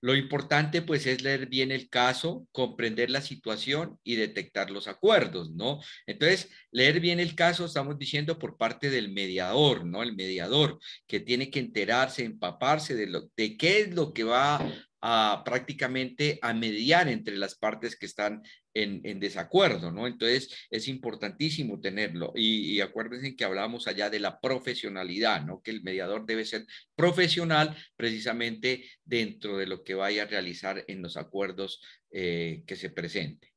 Lo importante pues es leer bien el caso, comprender la situación y detectar los acuerdos, ¿no? Entonces, leer bien el caso, estamos diciendo por parte del mediador, ¿no? El mediador que tiene que enterarse, empaparse de, lo, de qué es lo que va a prácticamente a mediar entre las partes que están en, desacuerdo, ¿no? Entonces es importantísimo tenerlo y, acuérdense que hablamos allá de la profesionalidad, ¿no? Que el mediador debe ser profesional precisamente dentro de lo que vaya a realizar en los acuerdos eh, que se presenten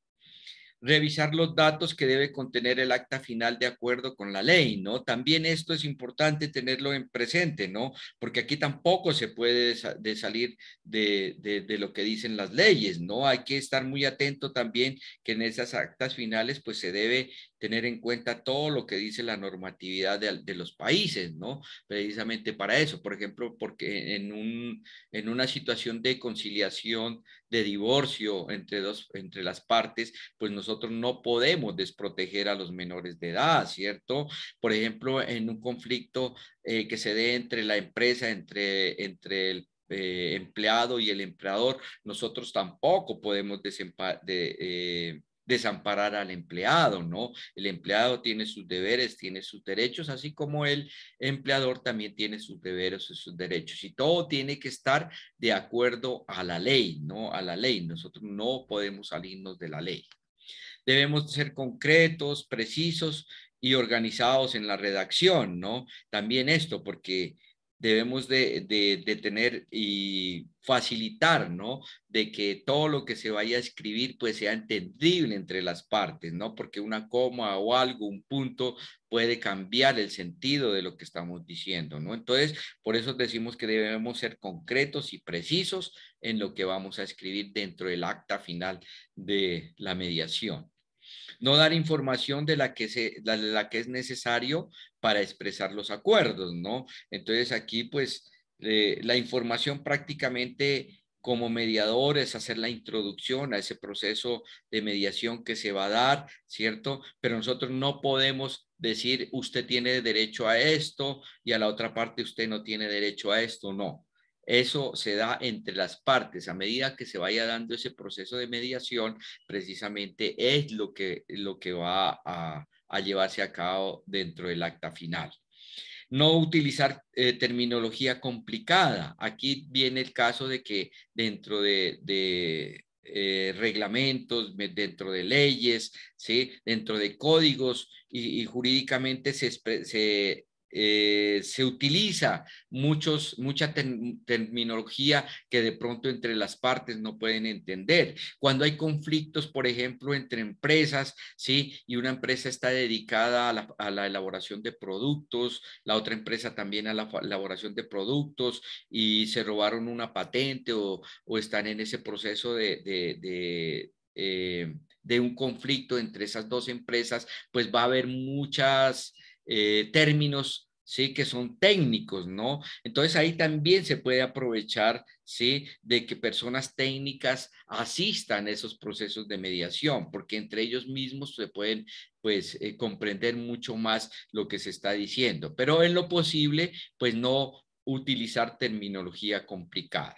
revisar los datos que debe contener el acta final de acuerdo con la ley, ¿no? También esto es importante tenerlo en presente, ¿no? Porque aquí tampoco se puede de salir de, de, lo que dicen las leyes, ¿no? Hay que estar muy atento también que en esas actas finales pues se debe tener en cuenta todo lo que dice la normatividad de, los países, ¿no? Precisamente para eso, por ejemplo, porque en, un, en una situación de conciliación, de divorcio entre, dos, entre las partes, pues nosotros no podemos desproteger a los menores de edad, ¿cierto? Por ejemplo, en un conflicto eh, que se dé entre la empresa, entre, entre el eh, empleado y el empleador, nosotros tampoco podemos desempa de, eh, desamparar al empleado, ¿no? El empleado tiene sus deberes, tiene sus derechos, así como el empleador también tiene sus deberes y sus derechos. Y todo tiene que estar de acuerdo a la ley, ¿no? A la ley. Nosotros no podemos salirnos de la ley. Debemos ser concretos, precisos y organizados en la redacción, ¿no? También esto, porque debemos de, de, de, tener y facilitar, ¿no? De que todo lo que se vaya a escribir pues sea entendible entre las partes, ¿no? Porque una coma o algo, un punto puede cambiar el sentido de lo que estamos diciendo, ¿no? Entonces, por eso decimos que debemos ser concretos y precisos en lo que vamos a escribir dentro del acta final de la mediación no dar información de la que, se, de la que es necesario para expresar los acuerdos, ¿no? Entonces aquí, pues, eh, la información prácticamente como mediador es hacer la introducción a ese proceso de mediación que se va a dar, ¿cierto? Pero nosotros no podemos decir, usted tiene derecho a esto y a la otra parte usted no tiene derecho a esto, no. Eso se da entre las partes. A medida que se vaya dando ese proceso de mediación, precisamente es lo que, lo que va a, a llevarse a cabo dentro del acta final. No utilizar eh, terminología complicada. Aquí viene el caso de que dentro de, eh, reglamentos, dentro de leyes, ¿sí? dentro de códigos y, jurídicamente se, se eh, se utiliza muchos, mucha terminología que de pronto entre las partes no pueden entender. Cuando hay conflictos, por ejemplo, entre empresas, ¿sí? Y una empresa está dedicada a la, elaboración de productos, la otra empresa también a la elaboración de productos y se robaron una patente o, están en ese proceso de, eh, de un conflicto entre esas dos empresas, pues va a haber muchas eh, términos ¿sí? que son técnicos, ¿no? Entonces ahí también se puede aprovechar, ¿sí? De que personas técnicas asistan a esos procesos de mediación, porque entre ellos mismos se pueden, pues, eh, comprender mucho más lo que se está diciendo, pero en lo posible, pues, no utilizar terminología complicada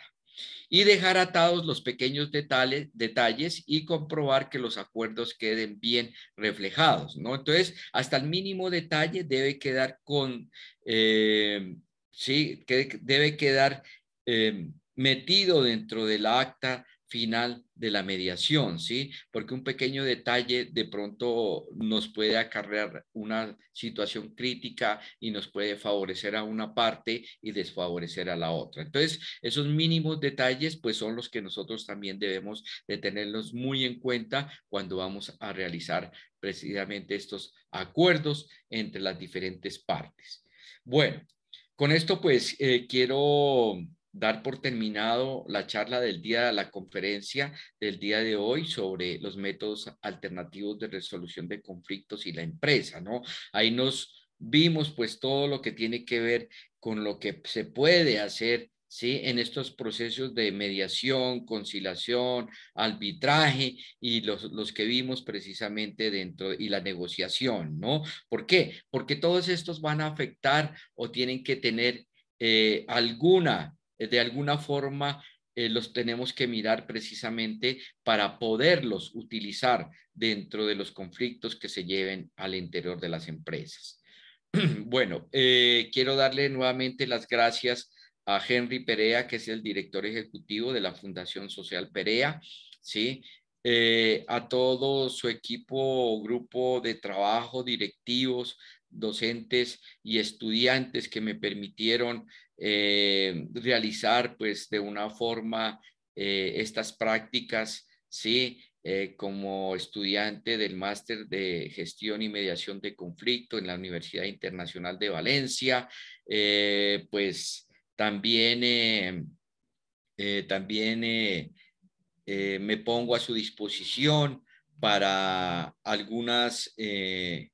y dejar atados los pequeños detalles y comprobar que los acuerdos queden bien reflejados, ¿no? Entonces, hasta el mínimo detalle debe quedar con, eh, sí, que debe quedar eh, metido dentro del acta final de la mediación, ¿sí? Porque un pequeño detalle de pronto nos puede acarrear una situación crítica y nos puede favorecer a una parte y desfavorecer a la otra. Entonces, esos mínimos detalles, pues son los que nosotros también debemos de tenerlos muy en cuenta cuando vamos a realizar precisamente estos acuerdos entre las diferentes partes. Bueno, con esto pues eh, quiero dar por terminado la charla del día, la conferencia del día de hoy sobre los métodos alternativos de resolución de conflictos y la empresa, ¿no? Ahí nos vimos pues todo lo que tiene que ver con lo que se puede hacer ¿sí? en estos procesos de mediación, conciliación, arbitraje y los, los, que vimos precisamente dentro y la negociación, ¿no? ¿Por qué? Porque todos estos van a afectar o tienen que tener eh, alguna eh, de alguna forma eh, los tenemos que mirar precisamente para poderlos utilizar dentro de los conflictos que se lleven al interior de las empresas. Bueno, eh, quiero darle nuevamente las gracias a Henry Perea, que es el director ejecutivo de la Fundación Social Perea, ¿sí? a todo su equipo, grupo de trabajo, directivos, docentes y estudiantes que me permitieron eh, realizar pues de una forma eh, estas prácticas, ¿sí? Eh, como estudiante del máster de gestión y mediación de conflicto en la Universidad Internacional de Valencia, pues también, también me pongo a su disposición para algunas eh,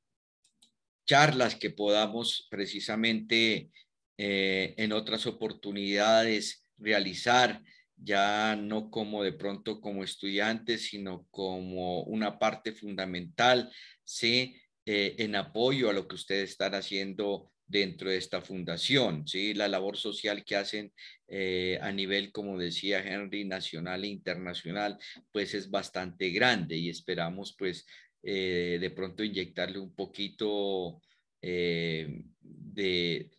charlas que podamos precisamente eh, en otras oportunidades realizar, ya no como de pronto como estudiantes, sino como una parte fundamental, ¿sí? Eh, en apoyo a lo que ustedes están haciendo dentro de esta fundación, ¿sí? La labor social que hacen eh, a nivel, como decía Henry, nacional e internacional, pues es bastante grande y esperamos pues eh, de pronto inyectarle un poquito eh, de,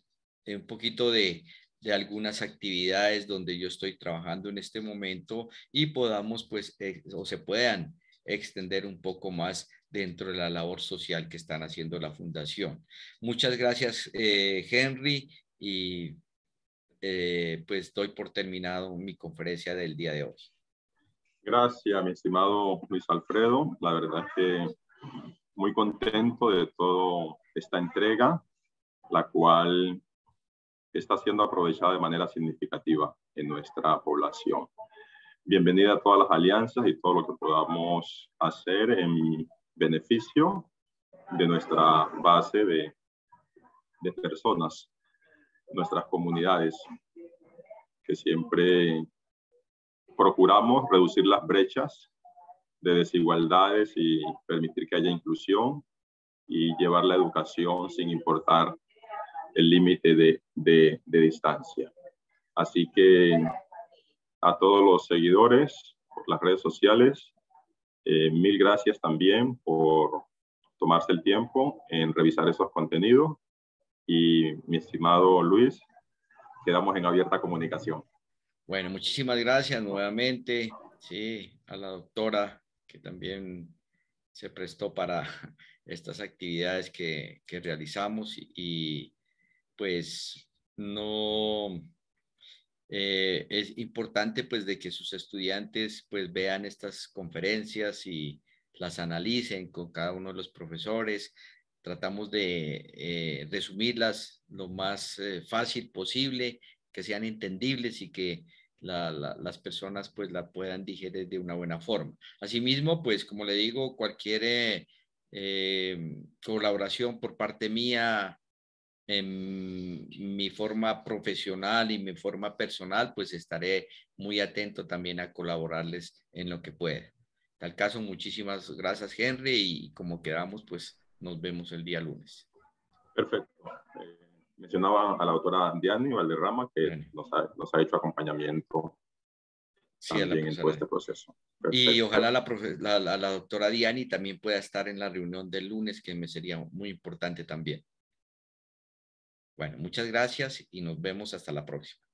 un poquito de, algunas actividades donde yo estoy trabajando en este momento y podamos, pues, eh, o se puedan extender un poco más dentro de la labor social que están haciendo la fundación. Muchas gracias, Henry, y pues doy por terminado mi conferencia del día de hoy. Gracias, mi estimado Luis Alfredo. La verdad es que muy contento de toda esta entrega, la cual está siendo aprovechada de manera significativa en nuestra población. Bienvenida a todas las alianzas y todo lo que podamos hacer en beneficio de nuestra base de, personas, nuestras comunidades, que siempre procuramos reducir las brechas de desigualdades y permitir que haya inclusión y llevar la educación sin importar el límite de, distancia. Así que a todos los seguidores por las redes sociales, eh, mil gracias también por tomarse el tiempo en revisar esos contenidos. Y mi estimado Luis, quedamos en abierta comunicación. Bueno, muchísimas gracias nuevamente, a la doctora que también se prestó para estas actividades que, realizamos y, pues no eh, es importante pues de que sus estudiantes pues vean estas conferencias y las analicen con cada uno de los profesores. Tratamos de eh, resumirlas lo más eh, fácil posible, que sean entendibles y que las personas pues la puedan digerir de una buena forma. Asimismo, pues como le digo, cualquier eh, em, colaboración por parte mía en mi forma profesional y mi forma personal, pues estaré muy atento también a colaborarles en lo que pueda. Tal caso, muchísimas gracias Henry y como quedamos, pues nos vemos el día lunes. Perfecto mencionaba a la doctora Diani Valderrama, que nos ha, hecho acompañamiento sí, también en todo este proceso. Y ojalá la, la, doctora Diani también pueda estar en la reunión del lunes, que me sería muy importante también. Bueno, muchas gracias y nos vemos hasta la próxima.